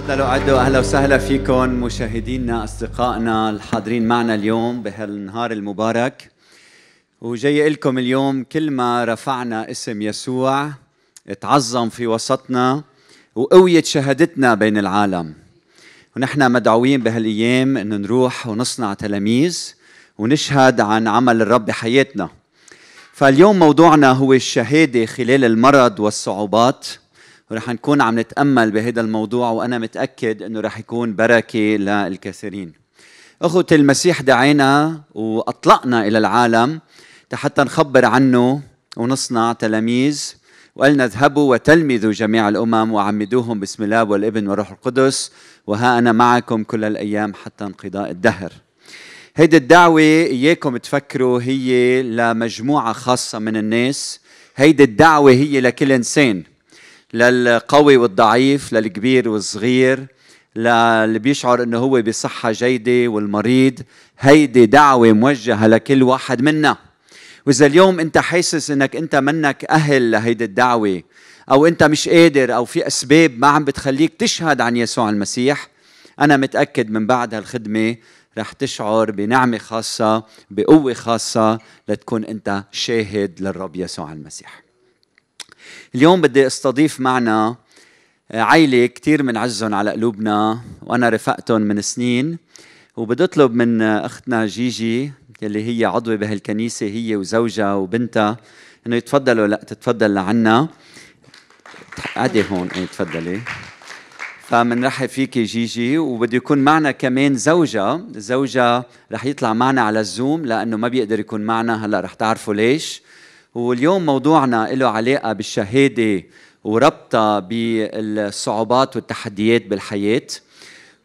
تفضلوا عدوا اهلا وسهلا فيكم مشاهدينا اصدقائنا الحاضرين معنا اليوم بهالنهار المبارك وجاي لكم اليوم كل ما رفعنا اسم يسوع اتعظم في وسطنا وقويت شهادتنا بين العالم ونحن مدعوين بهالايام انه نروح ونصنع تلاميذ ونشهد عن عمل الرب بحياتنا فاليوم موضوعنا هو الشهاده خلال المرض والصعوبات ورح نكون عم نتأمل بهذا الموضوع وأنا متأكد أنه رح يكون بركة للكثيرين أخوة المسيح دعينا وأطلقنا إلى العالم حتى نخبر عنه ونصنع تلاميذ وقالنا اذهبوا وتلمذوا جميع الأمم وعمدوهم باسم الآب والابن والروح القدس وها أنا معكم كل الأيام حتى انقضاء الدهر هيدي الدعوة إياكم تفكروا هي لمجموعة خاصة من الناس هيدي الدعوة هي لكل إنسان للقوي والضعيف للكبير والصغير للي بيشعر انه هو بصحه جيده والمريض هيدي دعوه موجهه لكل واحد منا واذا اليوم انت حاسس انك انت منك اهل لهيدي الدعوه او انت مش قادر او في اسباب ما عم بتخليك تشهد عن يسوع المسيح انا متاكد من بعد هالخدمه رح تشعر بنعمه خاصه بقوه خاصه لتكون انت شاهد للرب يسوع المسيح اليوم بدي استضيف معنا آه، عائلة كتير بنعزهم على قلوبنا وأنا رفقتهم من سنين وبدي أطلب من آه، أختنا جيجي يلي هي عضوة بهالكنيسة هي وزوجها وبنتها إنه يتفضلوا لا تتفضل لعنا قعدي هون ايه تفضلي فمنرحب فيكي جيجي وبده يكون معنا كمان زوجها زوجها رح يطلع معنا على الزوم لانه ما بيقدر يكون معنا هلا رح تعرفوا ليش واليوم موضوعنا له علاقة بالشهادة وربطها بالصعوبات والتحديات بالحياة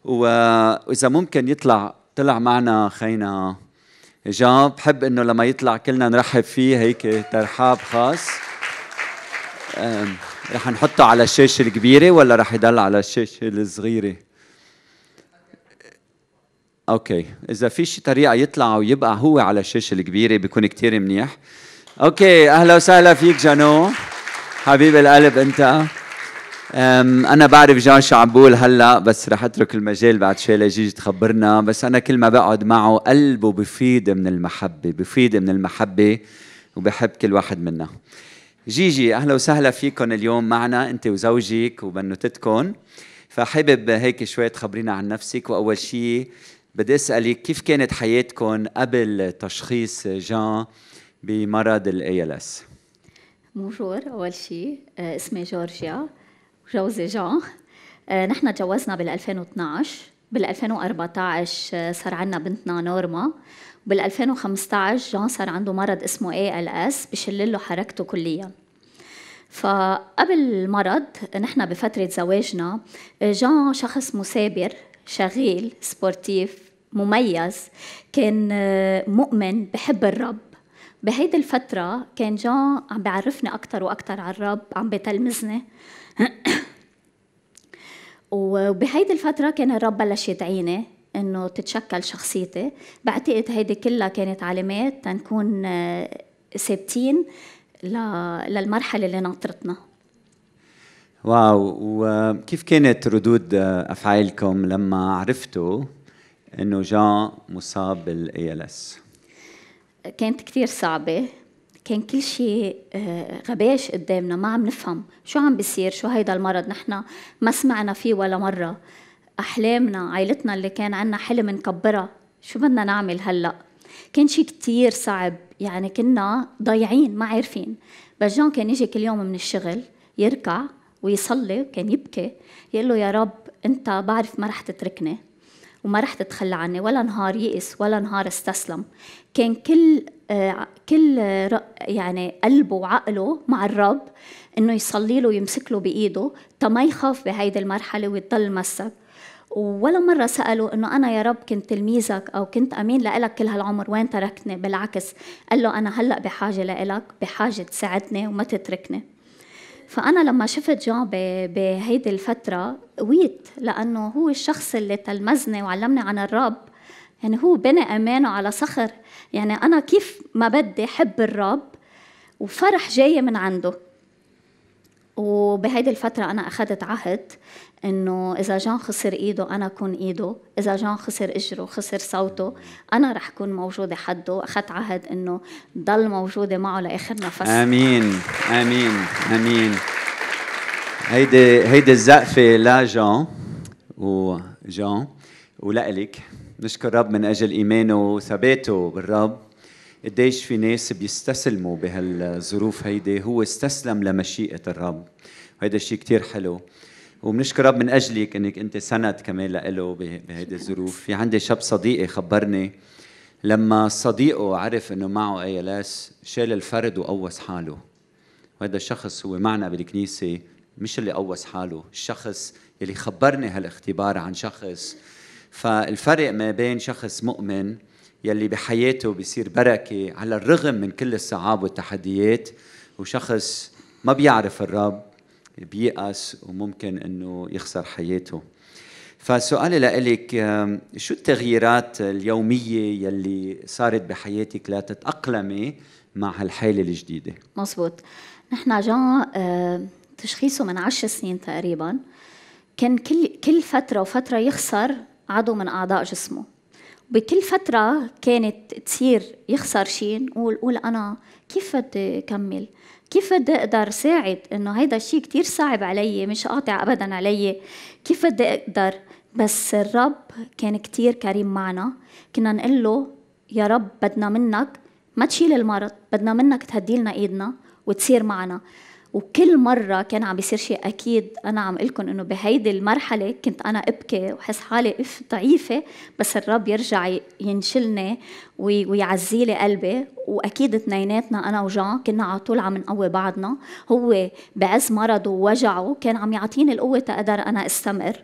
وإذا ممكن يطلع طلع معنا خينا جان بحب إنه لما يطلع كلنا نرحب فيه هيك ترحاب خاص رح نحطه على الشاشة الكبيرة ولا رح يضل على الشاشة الصغيرة؟ اوكي، إذا في شي طريقة يطلع ويبقى هو على الشاشة الكبيرة بيكون كتير منيح. اوكي اهلا وسهلا فيك جانو حبيب القلب انت انا بعرف جان شو عم بقول هلا بس رح اترك المجال بعد شوي لجيجي تخبرنا بس انا كل ما بقعد معه قلبه بفيد من المحبه بفيد من المحبه وبحب كل واحد منا جيجي اهلا وسهلا فيكم اليوم معنا انت وزوجك وبنوتتكم فحابب هيك شوي تخبرينا عن نفسك واول شيء بدي اسالك كيف كانت حياتكم قبل تشخيص جان بمرض الاي ال اس بونجور اول شيء آه، اسمي جورجيا جوزي جان آه، نحن تجوزنا بال 2012 بال 2014 آه، صار عندنا بنتنا نورما بال 2015 جان صار عنده مرض اسمه اي ال اس بشل له حركته كليا فقبل المرض نحن بفترة زواجنا جان شخص مثابر شغيل سبورتيف مميز كان مؤمن بحب الرب بهيدي الفترة كان جان عم بيعرفني أكثر وأكثر على الرب عم بتلمذني وبهيدي الفترة كان الرب بلش يدعيني إنه تتشكل شخصيتي بعتقد هيدي كلها كانت علامات تنكون آه، ثابتين للمرحلة اللي ناطرتنا واو وكيف كانت ردود آه، أفعالكم لما عرفتوا إنه جان مصاب بالإي ال اس؟ كانت كثير صعبة كان كل شيء آه، غباش قدامنا ما عم نفهم شو عم بيصير شو هيدا المرض نحن ما سمعنا فيه ولا مرة أحلامنا عائلتنا اللي كان عنا حلم نكبرها شو بدنا نعمل هلأ كان شيء كتير صعب يعني كنا ضايعين ما عارفين بس جون كان يجي كل يوم من الشغل يركع ويصلي وكان يبكي يقول له يا رب انت بعرف ما رح تتركني وما رح تتخلى عني ولا نهار يئس ولا نهار استسلم كان كل آه، كل يعني قلبه وعقله مع الرب انه يصلي له ويمسك له بايده تا ما يخاف بهيدي المرحله ويضل مسك ولا مرة سألوا إنه أنا يا رب كنت تلميذك أو كنت أمين لإلك كل هالعمر وين تركتني بالعكس قال له أنا هلأ بحاجة لإلك بحاجة تساعدني وما تتركني فأنا لما شفت جون بهيدي الفترة قويت لأنه هو الشخص اللي تلمزني وعلمني عن الرب يعني هو بنى امانه على صخر يعني أنا كيف ما بدي حب الرب وفرح جاي من عنده وبهيدي الفترة أنا أخذت عهد انه اذا جان خسر ايده انا اكون ايده اذا جان خسر اجره خسر صوته انا رح اكون موجوده حده اخذت عهد انه ضل موجوده معه لاخر نفس امين امين امين هيدي هيدي الزقفه لجان وجان ولك نشكر رب من اجل ايمانه وثباته بالرب قديش في ناس بيستسلموا بهالظروف هيدي هو استسلم لمشيئه الرب هيدا الشيء كتير حلو وبنشكر رب من اجلك انك انت سند كمان له بهيدي الظروف في عندي شاب صديقي خبرني لما صديقه عرف انه معه اي ال اس شال الفرد وقوص حاله وهذا الشخص هو معنا بالكنيسه مش اللي قوص حاله الشخص اللي خبرني هالاختبار عن شخص فالفرق ما بين شخص مؤمن يلي بحياته بيصير بركة على الرغم من كل الصعاب والتحديات وشخص ما بيعرف الرب بيأس وممكن انه يخسر حياته فسؤالي لك شو التغييرات اليومية يلي صارت بحياتك لتتأقلمي مع هالحالة الجديدة مزبوط نحن جان تشخيصه من عشر سنين تقريبا كان كل كل فترة وفترة يخسر عضو من أعضاء جسمه بكل فترة كانت تصير يخسر شيء نقول قول أنا كيف بدي كمل كيف بدي أقدر ساعد إنه هيدا الشيء كتير صعب علي مش قاطع أبدا علي كيف بدي أقدر بس الرب كان كتير كريم معنا كنا نقول له يا رب بدنا منك ما تشيل المرض بدنا منك تهدي لنا ايدنا وتصير معنا وكل مرة كان عم بيصير شيء أكيد أنا عم لكم إنه بهيدي المرحلة كنت أنا أبكي وحس حالي إف ضعيفة بس الرب يرجع ينشلني ويعزي لي قلبي واكيد اثنيناتنا انا وجان كنا على طول عم نقوي بعضنا هو بعز مرضه ووجعه كان عم يعطيني القوه تقدر انا استمر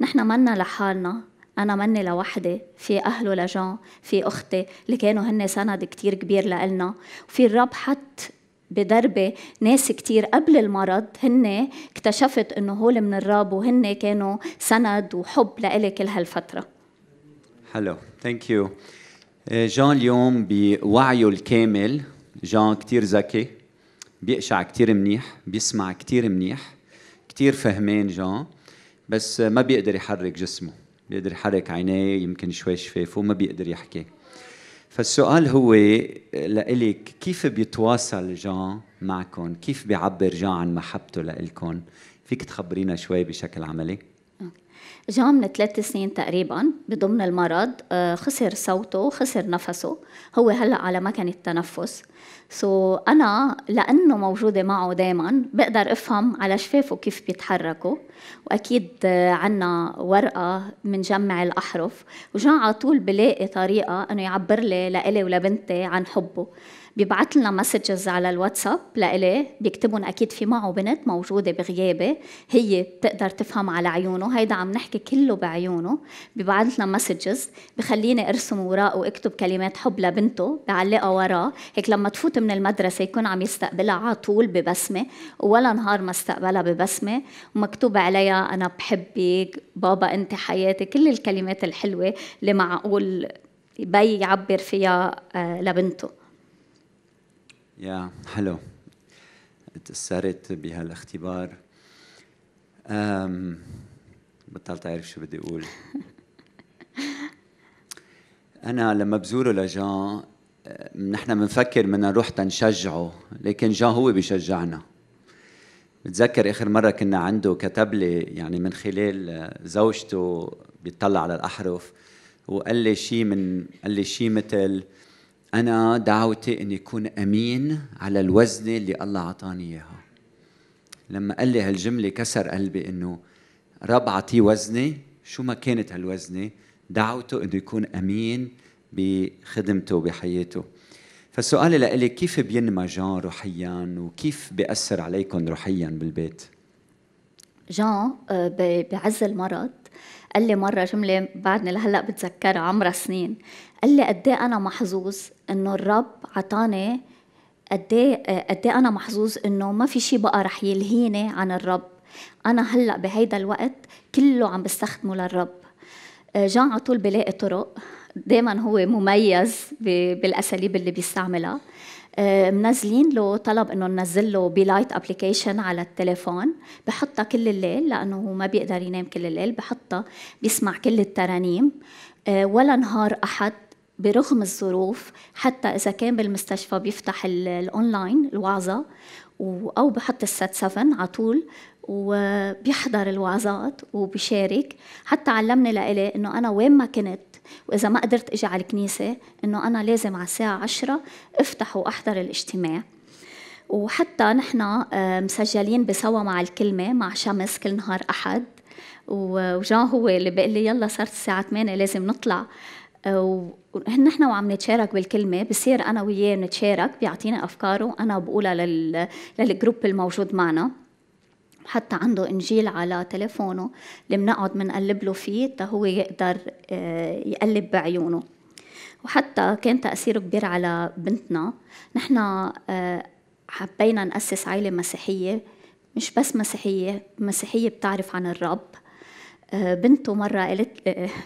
نحن منا لحالنا أنا مني لوحدي في أهله لجان في أختي اللي كانوا هن سند كتير كبير لإلنا وفي الرب حط بدربة ناس كتير قبل المرض هن اكتشفت انه هول من الرب وهن كانوا سند وحب لإلي كل هالفترة حلو ثانك آه، يو جان اليوم بوعيه الكامل جان كتير ذكي بيقشع كتير منيح بيسمع كتير منيح كتير فهمان جان بس ما بيقدر يحرك جسمه بيقدر يحرك عينيه يمكن شوي شفافه ما بيقدر يحكي فالسؤال هو لإلك كيف بيتواصل جان معكم؟ كيف بيعبر جان عن محبته لإلكم؟ فيك تخبرينا شوي بشكل عملي؟ من ثلاث سنين تقريبا بضمن المرض آه، خسر صوته خسر نفسه هو هلا على مكنة تنفس سو so انا لانه موجوده معه دائما بقدر افهم على شفافه كيف بيتحركوا واكيد آه، عنا ورقه بنجمع الاحرف وجا على طول بلاقي طريقه انه يعبر لي لإلي ولبنتي عن حبه بيبعت لنا مسجز على الواتساب لإلي بيكتبون أكيد في معه بنت موجودة بغيابي هي بتقدر تفهم على عيونه هيدا عم نحكي كله بعيونه بيبعت لنا مسجز بخليني أرسم وراه وأكتب كلمات حب لبنته بعلقها وراه هيك لما تفوت من المدرسة يكون عم يستقبلها على طول ببسمة ولا نهار ما استقبلها ببسمة ومكتوب عليها أنا بحبك بابا أنت حياتي كل الكلمات الحلوة اللي معقول بي يعبر فيها آه، لبنته يا حلو تأثرت بهالاختبار أم بطلت أعرف شو بدي أقول أنا لما بزوره لجان نحن بنفكر بدنا نروح تنشجعه لكن جان هو بيشجعنا بتذكر اخر مره كنا عنده كتب لي يعني من خلال زوجته بيطلع على الاحرف وقال لي شيء من قال لي شيء مثل أنا دعوتي إني يكون أمين على الوزنة اللي الله أعطاني إياها لما قال لي هالجملة كسر قلبي إنه رب أعطيه وزنة شو ما كانت هالوزنة دعوته إنه يكون أمين بخدمته وبحياته فسؤالي لإلي كيف بينمى جان روحيا وكيف بيأثر عليكم روحيا بالبيت؟ جان آه، بعز المرض قال لي مره جمله بعدني لهلا بتذكرها عمرها سنين قال لي قد إيه انا محظوظ انه الرب عطاني قد ايه انا محظوظ انه ما في شيء بقى رح يلهيني عن الرب انا هلا بهيدا الوقت كله عم بستخدمه للرب آه، جان على طول بلاقي طرق دائما هو مميز بالاساليب اللي بيستعملها آه، منزلين له طلب انه ننزل له بلايت ابلكيشن على التليفون بحطها كل الليل لانه هو ما بيقدر ينام كل الليل بحطها بيسمع كل الترانيم آه، ولا نهار احد برغم الظروف حتى إذا كان بالمستشفى بيفتح الأونلاين الوعظة أو بحط السات 7 على طول وبيحضر الوعظات وبيشارك حتى علمني لإلي إنه أنا وين ما كنت وإذا ما قدرت إجي على الكنيسة إنه أنا لازم على الساعة عشرة أفتح وأحضر الاجتماع وحتى نحن آه، مسجلين بسوا مع الكلمة مع شمس كل نهار أحد وجان هو اللي بيقول لي يلا صارت الساعة 8 لازم نطلع ونحن وعم نتشارك بالكلمة بصير أنا وياه نتشارك بيعطينا أفكاره أنا بقولها لل... للجروب الموجود معنا حتى عنده إنجيل على تليفونه اللي بنقعد بنقلب له فيه تا هو يقدر آه، يقلب بعيونه وحتى كان تأثيره كبير على بنتنا نحن آه، حبينا نأسس عائلة مسيحية مش بس مسيحية مسيحية بتعرف عن الرب بنته مرة قالت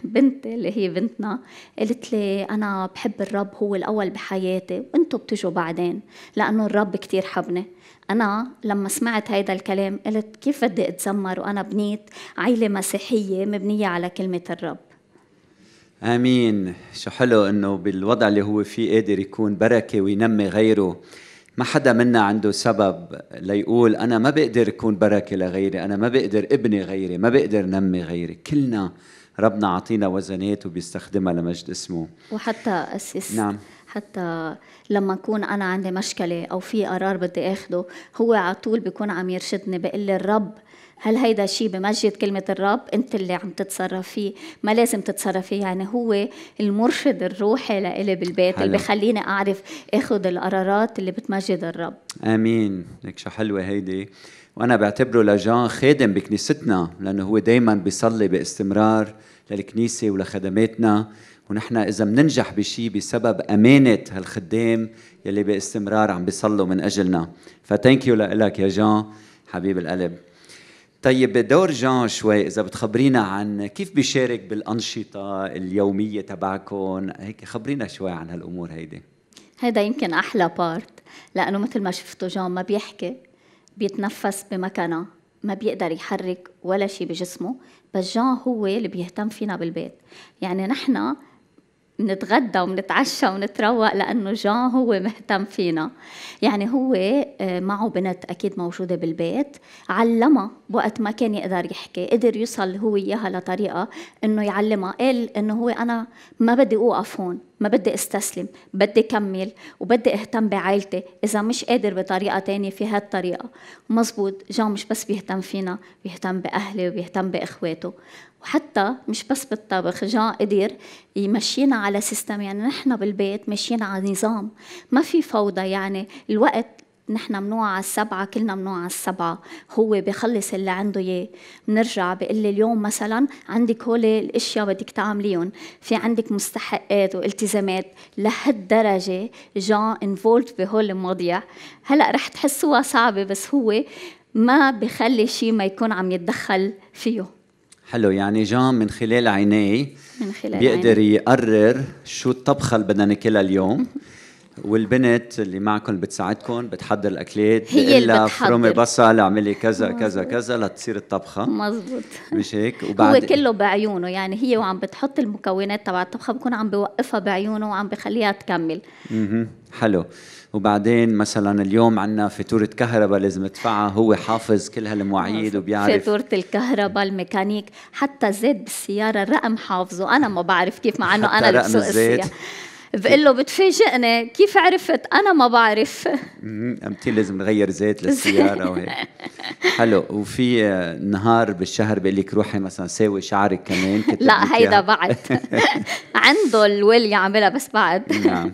لي اللي هي بنتنا قالت لي أنا بحب الرب هو الأول بحياتي وانتم بتجوا بعدين لأنه الرب كتير حبني أنا لما سمعت هيدا الكلام قلت كيف بدي أتذمر وأنا بنيت عيلة مسيحية مبنية على كلمة الرب امين شو حلو انه بالوضع اللي هو فيه قادر يكون بركه وينمي غيره ما حدا منا عنده سبب ليقول انا ما بقدر اكون بركه لغيري انا ما بقدر ابني غيري ما بقدر نمي غيري كلنا ربنا عطينا وزنات وبيستخدمها لمجد اسمه وحتى اسس نعم حتى لما اكون انا عندي مشكله او في قرار بدي اخده هو على طول بيكون عم يرشدني بيقول لي الرب هل هيدا الشيء بمجد كلمة الرب أنت اللي عم تتصرف فيه ما لازم تتصرف فيه يعني هو المرشد الروحي لإلي بالبيت حلو. اللي بخليني أعرف أخذ القرارات اللي بتمجد الرب آمين لك شو حلوة هيدي وأنا بعتبره لجان خادم بكنيستنا لأنه هو دايما بيصلي باستمرار للكنيسة ولخدماتنا ونحن إذا بننجح بشيء بسبب أمانة هالخدام يلي باستمرار عم بيصلوا من أجلنا فثانك يو لك يا جان حبيب القلب طيب دور جان شوي اذا بتخبرينا عن كيف بيشارك بالانشطه اليوميه تبعكم هيك خبرينا شوي عن هالامور هيدي هيدا يمكن احلى بارت لانه مثل ما شفتوا جان ما بيحكي بيتنفس بمكانه ما بيقدر يحرك ولا شيء بجسمه بس جان هو اللي بيهتم فينا بالبيت يعني نحن بنتغدى ونتعشى ونتروق لانه جان هو مهتم فينا يعني هو آه، معه بنت اكيد موجوده بالبيت علمها بوقت ما كان يقدر يحكي قدر يوصل هو اياها لطريقه انه يعلمها قال انه هو انا ما بدي اوقف هون ما بدي استسلم بدي كمل وبدي اهتم بعائلتي اذا مش قادر بطريقه تانية في هالطريقه مزبوط جان مش بس بيهتم فينا بيهتم باهلي وبيهتم باخواته وحتى مش بس بالطبخ جان قدر يمشينا على سيستم يعني نحن بالبيت ماشيين على نظام ما في فوضى يعني الوقت نحن منوع على السبعة كلنا منوع على السبعة هو بخلص اللي عنده إياه بنرجع بقول لي اليوم مثلا عندك هول الأشياء بدك تعمليهم في عندك مستحقات والتزامات لهالدرجة جان انفولد بهول المواضيع هلا رح تحسوها صعبة بس هو ما بخلي شيء ما يكون عم يتدخل فيه حلو يعني جان من خلال عينيه من خلال بيقدر عيني. يقرر شو الطبخه اللي بدنا ناكلها اليوم والبنت اللي معكم بتساعدكم بتحضر الاكلات هي اللي فرومي بصل اعملي كذا مزبوط. كذا كذا لتصير الطبخه مزبوط مش هيك وبعد هو كله بعيونه يعني هي وعم بتحط المكونات تبع الطبخه بكون عم بوقفها بعيونه وعم بخليها تكمل اها حلو وبعدين مثلا اليوم عندنا فاتورة كهرباء لازم ادفعها هو حافظ كل هالمواعيد وبيعرف فاتورة الكهرباء الميكانيك حتى زيت بالسيارة الرقم حافظه أنا ما بعرف كيف مع أنه أنا اللي بسوق السيارة بقول له بتفاجئني كيف عرفت انا ما بعرف امتي لازم نغير زيت للسياره وهيك حلو وفي نهار بالشهر بقول لك روحي مثلا ساوي شعرك كمان لا هيدا بعد عنده الويل عاملها بس بعد نعم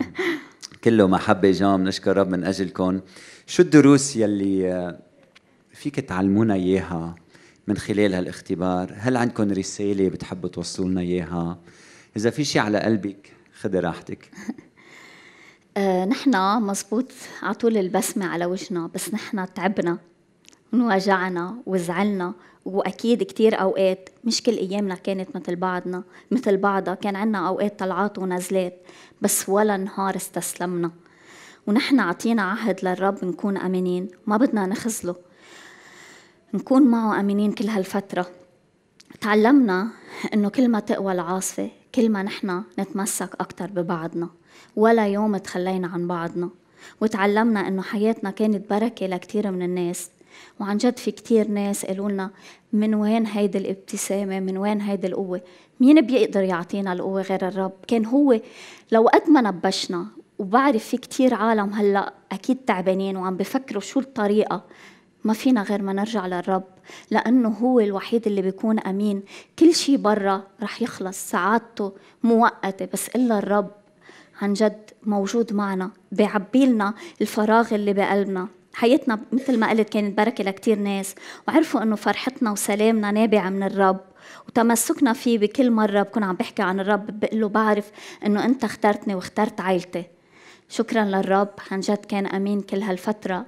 كله محبه جام نشكر رب من اجلكم شو الدروس يلي آه، فيك تعلمونا اياها من خلال هالاختبار هل عندكم رساله بتحبوا توصلوا لنا اياها اذا في شيء على قلبك خدي راحتك آه، نحن مزبوط على طول البسمة على وجهنا بس نحن تعبنا انوجعنا وزعلنا واكيد كثير اوقات مش كل ايامنا كانت مثل بعضنا مثل بعضها كان عنا اوقات طلعات ونزلات بس ولا نهار استسلمنا ونحن عطينا عهد للرب نكون امنين ما بدنا نخزله نكون معه امنين كل هالفتره تعلمنا انه كل ما تقوى العاصفه كل ما نحن نتمسك أكتر ببعضنا ولا يوم تخلينا عن بعضنا وتعلمنا إنه حياتنا كانت بركة لكثير من الناس وعن جد في كتير ناس قالوا لنا من وين هيدي الابتسامة من وين هيدي القوة مين بيقدر يعطينا القوة غير الرب كان هو لو قد ما نبشنا وبعرف في كتير عالم هلأ أكيد تعبانين وعم بفكروا شو الطريقة ما فينا غير ما نرجع للرب لأنه هو الوحيد اللي بيكون أمين كل شيء برا رح يخلص سعادته مؤقتة بس إلا الرب عن جد موجود معنا بيعبيلنا الفراغ اللي بقلبنا حياتنا مثل ما قلت كانت بركة لكتير ناس وعرفوا انه فرحتنا وسلامنا نابعة من الرب وتمسكنا فيه بكل مرة بكون عم بحكي عن الرب بقول له بعرف انه انت اخترتني واخترت عائلتي شكرا للرب عن جد كان امين كل هالفترة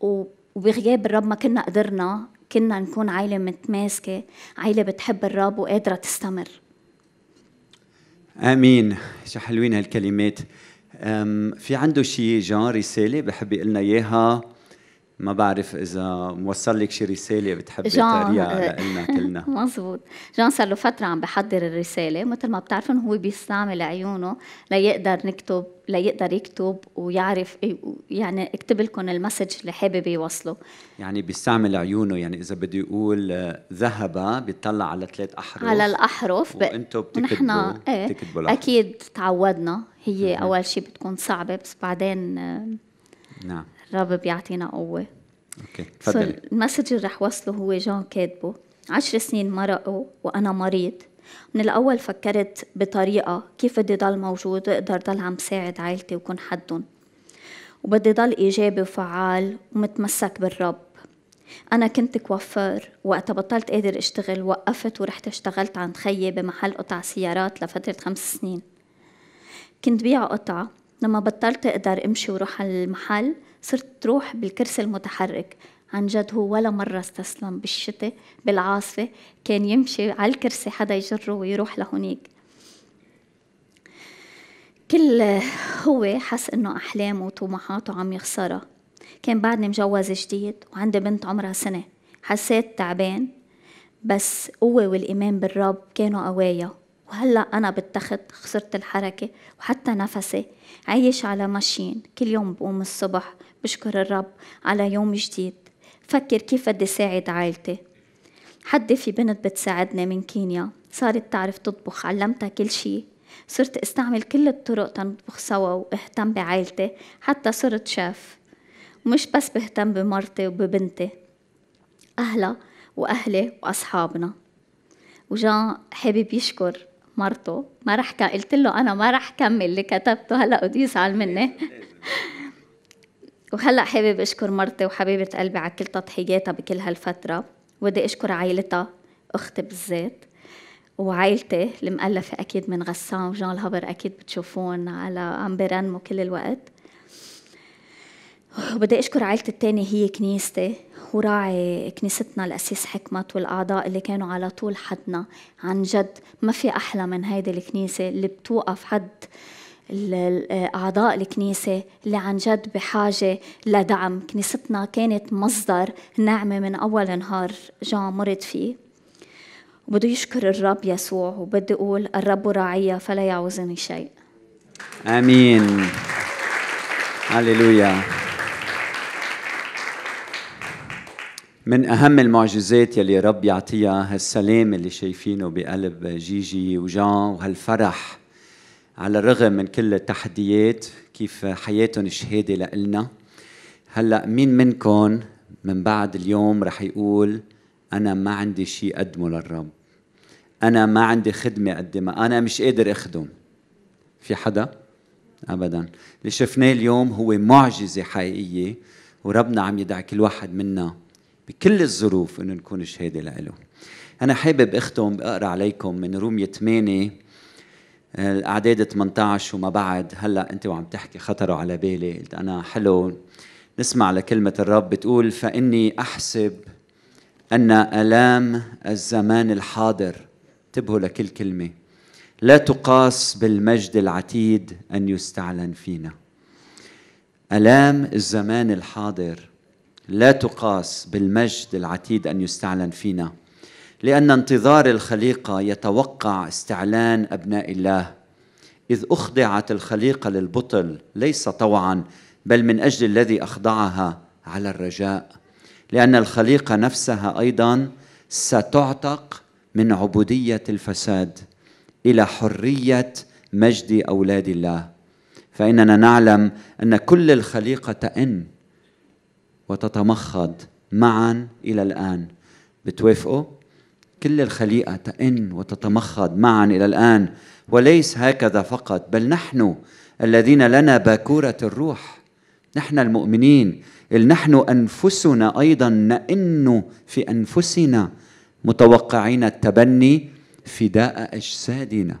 وبغياب الرب ما كنا قدرنا كنا نكون عائلة متماسكة عائلة بتحب الرب وقادرة تستمر امين شو حلوين هالكلمات في عنده شيء جان رساله بحب يقلنا لنا اياها ما بعرف اذا موصل لك شي رساله بتحبي تقريها لنا كلنا مزبوط جان صار له فتره عم بحضر الرساله مثل ما بتعرفون هو بيستعمل عيونه ليقدر نكتب ليقدر يكتب ويعرف يعني اكتب لكم المسج اللي حابب يوصله يعني بيستعمل عيونه يعني اذا بده يقول ذهب بيطلع على ثلاث احرف على الاحرف وانتم بتكتبوا ايه اكيد تعودنا هي اول شيء بتكون صعبه بس بعدين آه، نعم الرب بيعطينا قوة اوكي تفضلي المسج اللي رح وصله هو جون كاتبه عشر سنين مرقوا وأنا مريض من الأول فكرت بطريقة كيف بدي ضل موجود أقدر ضل عم ساعد عائلتي وكون حدهم وبدي ضل إيجابي وفعال ومتمسك بالرب أنا كنت كوفر وقتها بطلت قادر أشتغل وقفت ورحت اشتغلت عند خيي بمحل قطع سيارات لفترة خمس سنين كنت بيع قطعة لما بطلت أقدر أمشي وروح على المحل صرت تروح بالكرسي المتحرك عن جد هو ولا مرة استسلم بالشتاء بالعاصفة كان يمشي على الكرسي حدا يجره ويروح لهونيك كل هو حس انه احلامه وطموحاته عم يخسرها كان بعدني مجوز جديد وعندي بنت عمرها سنة حسيت تعبان بس قوة والإيمان بالرب كانوا قوايا وهلأ أنا بالتخت خسرت الحركة وحتى نفسي عايش على ماشين كل يوم بقوم الصبح بشكر الرب على يوم جديد فكر كيف بدي ساعد عائلتي حد في بنت بتساعدني من كينيا صارت تعرف تطبخ علمتها كل شيء صرت استعمل كل الطرق تنطبخ سوا واهتم بعائلتي حتى صرت شاف ومش بس بهتم بمرتي وببنتي أهلا وأهلي وأصحابنا وجان حابب يشكر مرته ما رح قلت له أنا ما رح كمل اللي كتبته هلا قديس على مني وهلأ حابب أشكر مرتي وحبيبة قلبي على كل تضحياتها بكل هالفترة ودي أشكر عائلتها أختي بالذات وعائلتي المؤلفة أكيد من غسان وجان الهبر أكيد بتشوفون على عم بيرنموا كل الوقت وبدي أشكر عائلتي الثانية هي كنيستي وراعي كنيستنا الأسيس حكمت والأعضاء اللي كانوا على طول حدنا عن جد ما في أحلى من هيدي الكنيسة اللي بتوقف حد أعضاء الكنيسة اللي عن جد بحاجة لدعم كنيستنا كانت مصدر نعمة من أول نهار جان مرض فيه وبده يشكر الرب يسوع وبدي أقول الرب راعية فلا يعوزني شيء آمين هللويا من أهم المعجزات يلي رب يعطيها هالسلام اللي شايفينه بقلب جيجي وجان وهالفرح على الرغم من كل التحديات كيف حياتهم شهاده لإلنا هلا مين منكم من بعد اليوم رح يقول انا ما عندي شيء اقدمه للرب انا ما عندي خدمه اقدمها انا مش قادر اخدم في حدا ابدا اللي شفناه اليوم هو معجزه حقيقيه وربنا عم يدعي كل واحد منا بكل الظروف انه نكون شهاده لإله انا حابب اختم اقرا عليكم من رومية 8 الاعداد 18 وما بعد هلا انت وعم تحكي خطروا على بالي قلت انا حلو نسمع لكلمه الرب بتقول فاني احسب ان الام الزمان الحاضر انتبهوا لكل كلمه لا تقاس بالمجد العتيد ان يستعلن فينا الام الزمان الحاضر لا تقاس بالمجد العتيد ان يستعلن فينا لأن انتظار الخليقة يتوقع استعلان أبناء الله إذ أخضعت الخليقة للبطل ليس طوعا بل من أجل الذي أخضعها على الرجاء لأن الخليقة نفسها أيضا ستعتق من عبودية الفساد إلى حرية مجد أولاد الله فإننا نعلم أن كل الخليقة تئن وتتمخض معا إلى الآن بتوافقوا؟ كل الخليقة تئن وتتمخض معا إلى الآن وليس هكذا فقط بل نحن الذين لنا باكورة الروح نحن المؤمنين نحن أنفسنا أيضا نئن في أنفسنا متوقعين التبني فداء أجسادنا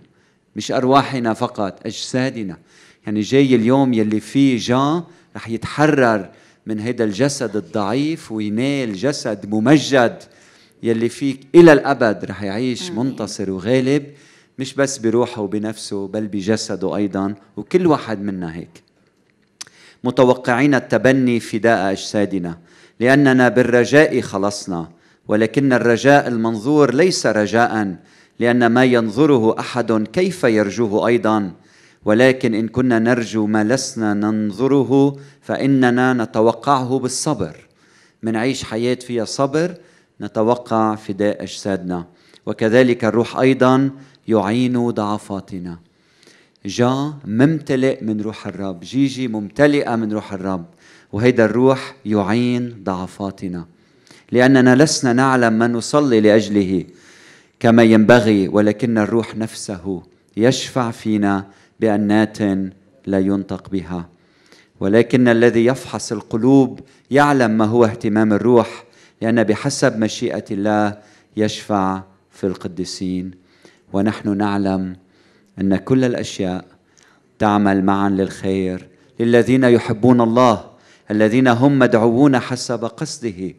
مش أرواحنا فقط أجسادنا يعني جاي اليوم يلي فيه جان رح يتحرر من هذا الجسد الضعيف وينال جسد ممجد يلي فيك إلى الأبد رح يعيش منتصر وغالب مش بس بروحه وبنفسه بل بجسده أيضا وكل واحد منا هيك متوقعين التبني فداء أجسادنا لأننا بالرجاء خلصنا ولكن الرجاء المنظور ليس رجاء لأن ما ينظره أحد كيف يرجوه أيضا ولكن إن كنا نرجو ما لسنا ننظره فإننا نتوقعه بالصبر منعيش حياة فيها صبر نتوقع فداء أجسادنا وكذلك الروح أيضا يعين ضعفاتنا جا ممتلئ من روح الرب جيجي ممتلئة من روح الرب وهيدا الروح يعين ضعفاتنا لأننا لسنا نعلم ما نصلي لأجله كما ينبغي ولكن الروح نفسه يشفع فينا بأنات لا ينطق بها ولكن الذي يفحص القلوب يعلم ما هو اهتمام الروح لأن بحسب مشيئة الله يشفع في القديسين ونحن نعلم أن كل الأشياء تعمل معا للخير للذين يحبون الله الذين هم مدعوون حسب قصده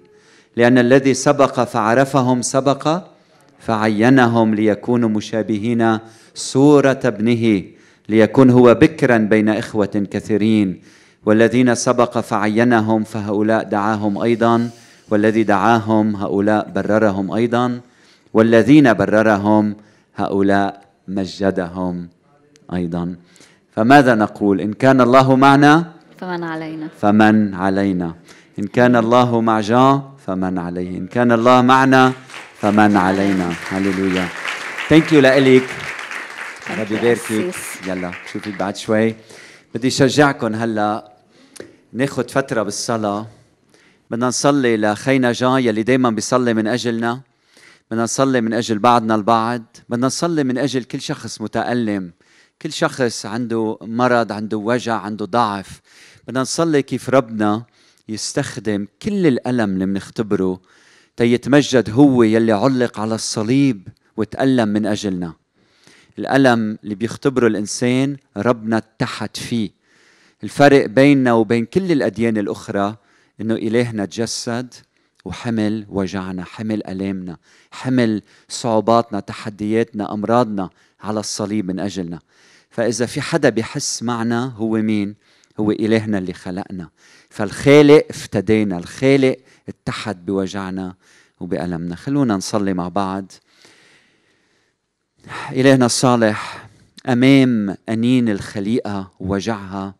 لأن الذي سبق فعرفهم سبق فعينهم ليكونوا مشابهين صورة ابنه ليكون هو بكرا بين إخوة كثيرين والذين سبق فعينهم فهؤلاء دعاهم أيضا والذي دعاهم هؤلاء بررهم ايضا والذين بررهم هؤلاء مجدهم ايضا فماذا نقول ان كان الله معنا فمن علينا فمن علينا ان كان الله مع جا فمن عليه ان كان الله معنا فمن علينا هللويا ثانك يو لك ربي يباركك يلا شوفي بعد شوي بدي شجعكم هلا ناخذ فتره بالصلاه بدنا نصلي لخينا جان يلي دايما بيصلي من أجلنا بدنا نصلي من أجل بعضنا البعض بدنا نصلي من أجل كل شخص متألم كل شخص عنده مرض عنده وجع عنده ضعف بدنا نصلي كيف ربنا يستخدم كل الألم اللي بنختبره تيتمجد هو يلي علق على الصليب وتألم من أجلنا الألم اللي بيختبره الإنسان ربنا اتحد فيه الفرق بيننا وبين كل الأديان الأخرى انه الهنا تجسد وحمل وجعنا حمل الامنا حمل صعوباتنا تحدياتنا امراضنا على الصليب من اجلنا فاذا في حدا بحس معنا هو مين هو الهنا اللي خلقنا فالخالق افتدينا الخالق اتحد بوجعنا وبألمنا خلونا نصلي مع بعض إلهنا الصالح أمام أنين الخليقة ووجعها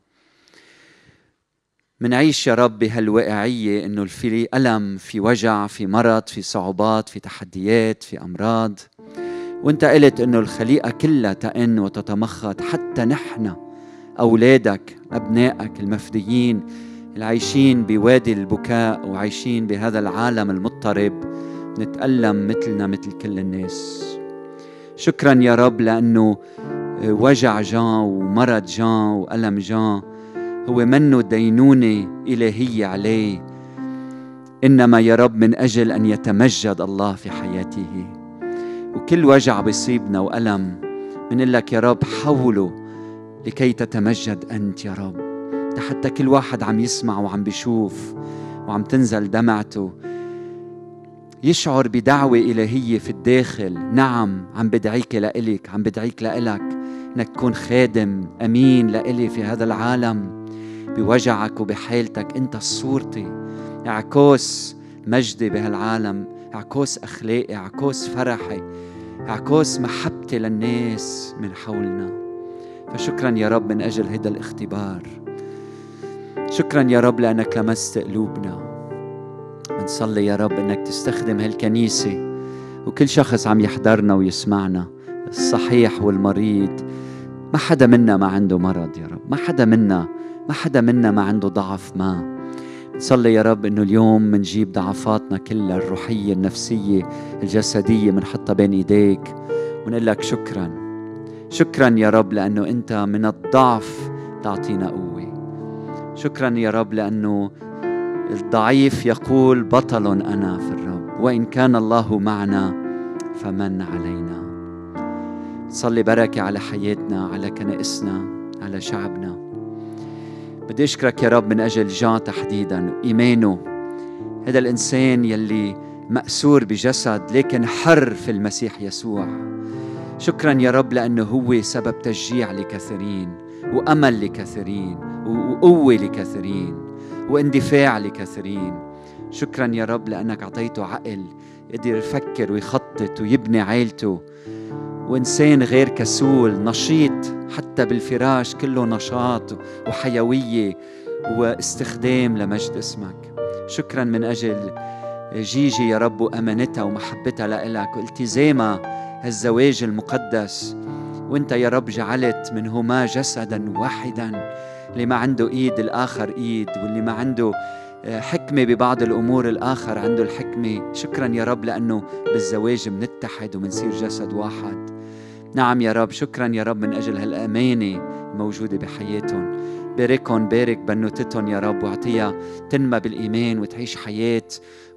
منعيش يا رب هالواقعية إنه في ألم في وجع في مرض في صعوبات في تحديات في أمراض وانت قلت إنه الخليقة كلها تئن وتتمخض حتى نحن أولادك أبنائك المفديين العايشين بوادي البكاء وعايشين بهذا العالم المضطرب نتألم مثلنا مثل كل الناس شكرا يا رب لأنه آه، وجع جان ومرض جان وألم جان هو منه دينونة إلهية عليه إنما يا رب من أجل أن يتمجد الله في حياته وكل وجع بيصيبنا وألم من لك يا رب حوله لكي تتمجد أنت يا رب حتى كل واحد عم يسمع وعم بيشوف وعم تنزل دمعته يشعر بدعوة إلهية في الداخل نعم عم بدعيك لإلك عم بدعيك لإلك إنك تكون خادم أمين لإلي في هذا العالم بوجعك وبحالتك أنت صورتي عكوس مجدي بهالعالم عكوس أخلاقي عكوس فرحي عكوس محبتي للناس من حولنا فشكرا يا رب من أجل هذا الاختبار شكرا يا رب لأنك لمست قلوبنا بنصلي يا رب أنك تستخدم هالكنيسة وكل شخص عم يحضرنا ويسمعنا الصحيح والمريض ما حدا منا ما عنده مرض يا رب ما حدا منا ما حدا منا ما عنده ضعف ما نصلي يا رب انه اليوم منجيب ضعفاتنا كلها الروحية النفسية الجسدية منحطها بين ايديك ونقول لك شكرا شكرا يا رب لانه انت من الضعف تعطينا قوة شكرا يا رب لانه الضعيف يقول بطل انا في الرب وان كان الله معنا فمن علينا صلي بركة على حياتنا على كنائسنا على شعبنا بدي أشكرك يا رب من أجل جان تحديدا وإيمانه هذا الإنسان يلي مأسور بجسد لكن حر في المسيح يسوع شكرا يا رب لأنه هو سبب تشجيع لكثيرين وأمل لكثيرين وقوة لكثيرين واندفاع لكثيرين شكرا يا رب لأنك أعطيته عقل يقدر يفكر ويخطط ويبني عائلته وإنسان غير كسول نشيط حتى بالفراش كله نشاط وحيوية واستخدام لمجد اسمك شكرا من أجل جيجي يا رب وأمانتها ومحبتها لإلك والتزامها هالزواج المقدس وانت يا رب جعلت منهما جسدا واحدا اللي ما عنده ايد الاخر ايد واللي ما عنده آه، حكمة ببعض الأمور الآخر عنده الحكمة شكرا يا رب لأنه بالزواج منتحد ومنصير جسد واحد نعم يا رب شكرا يا رب من أجل هالأمانة الموجودة بحياتهم باركهم بارك بنوتتهم يا رب واعطيها تنمى بالإيمان وتعيش حياة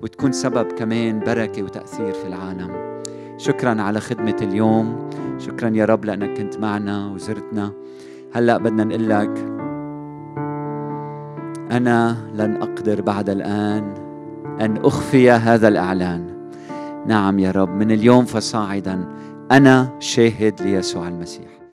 وتكون سبب كمان بركة وتأثير في العالم شكرا على خدمة اليوم شكرا يا رب لأنك كنت معنا وزرتنا هلأ بدنا نقول لك أنا لن أقدر بعد الآن أن أخفي هذا الإعلان نعم يا رب من اليوم فصاعدا أنا شاهد ليسوع المسيح